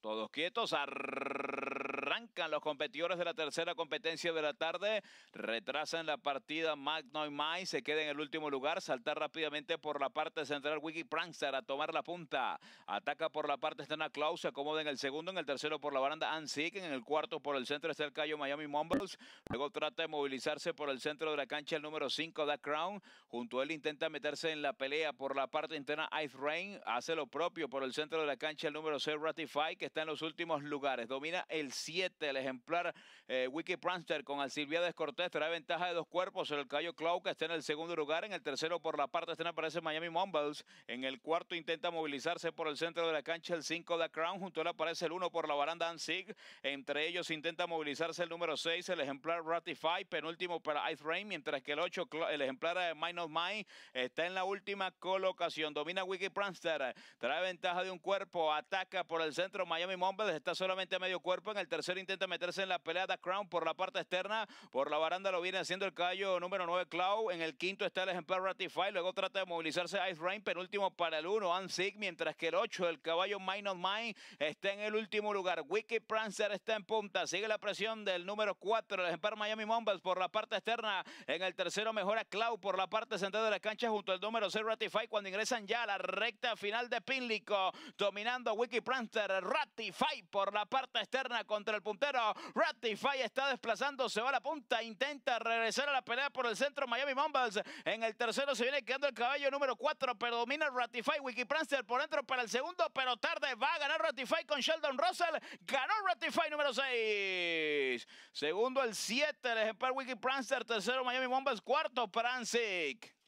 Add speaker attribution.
Speaker 1: Todos quietos. ar. Arrancan los competidores de la tercera competencia de la tarde. Retrasan la partida Magno y Se queda en el último lugar. salta rápidamente por la parte central Wiki Prankster a tomar la punta. Ataca por la parte externa Klaus. Se acomoda en el segundo. En el tercero por la baranda Anzik. En el cuarto por el centro está el Cayo Miami Mumbles. Luego trata de movilizarse por el centro de la cancha el número 5 Da Crown. Junto a él intenta meterse en la pelea por la parte interna Ice Rain. Hace lo propio por el centro de la cancha el número 6 Ratify que está en los últimos lugares. Domina el 7 el ejemplar eh, Wiki Pranster con Silvia Descortés trae ventaja de dos cuerpos. El Cayo Clau que está en el segundo lugar. En el tercero por la parte externa aparece Miami Mumbles. En el cuarto intenta movilizarse por el centro de la cancha el 5 de Crown. Junto a él aparece el 1 por la baranda Anzig. Entre ellos intenta movilizarse el número 6, el ejemplar Ratify. Penúltimo para Ice Rain. Mientras que el 8, el ejemplar de eh, Mind of Mine, está en la última colocación. Domina Wiki Pranster. Trae ventaja de un cuerpo. Ataca por el centro Miami Mumbles. Está solamente a medio cuerpo en el tercer intenta meterse en la pelea de Crown por la parte externa. Por la baranda lo viene haciendo el caballo número 9, Cloud. En el quinto está el ejemplar Ratify. Luego trata de movilizarse Ice Rain, penúltimo para el 1, Anzig. Mientras que el 8, el caballo Mind on Mine, está en el último lugar. Wiki Prancer está en punta. Sigue la presión del número 4, el ejemplar Miami Mumbles por la parte externa. En el tercero mejora Cloud por la parte central de la cancha junto al número 6, Ratify. Cuando ingresan ya a la recta final de Pinlico dominando Wiki Prancer, Ratify por la parte externa contra el puntero. Ratify está desplazando, se va a la punta, intenta regresar a la pelea por el centro. Miami Mumbles en el tercero se viene quedando el caballo número 4, pero domina Ratify. Wiki Prancer por dentro para el segundo, pero tarde va a ganar Ratify con Sheldon Russell. Ganó Ratify número 6. Segundo el 7, el ejemplar Prancer, Tercero Miami Mumbles, cuarto Prancic.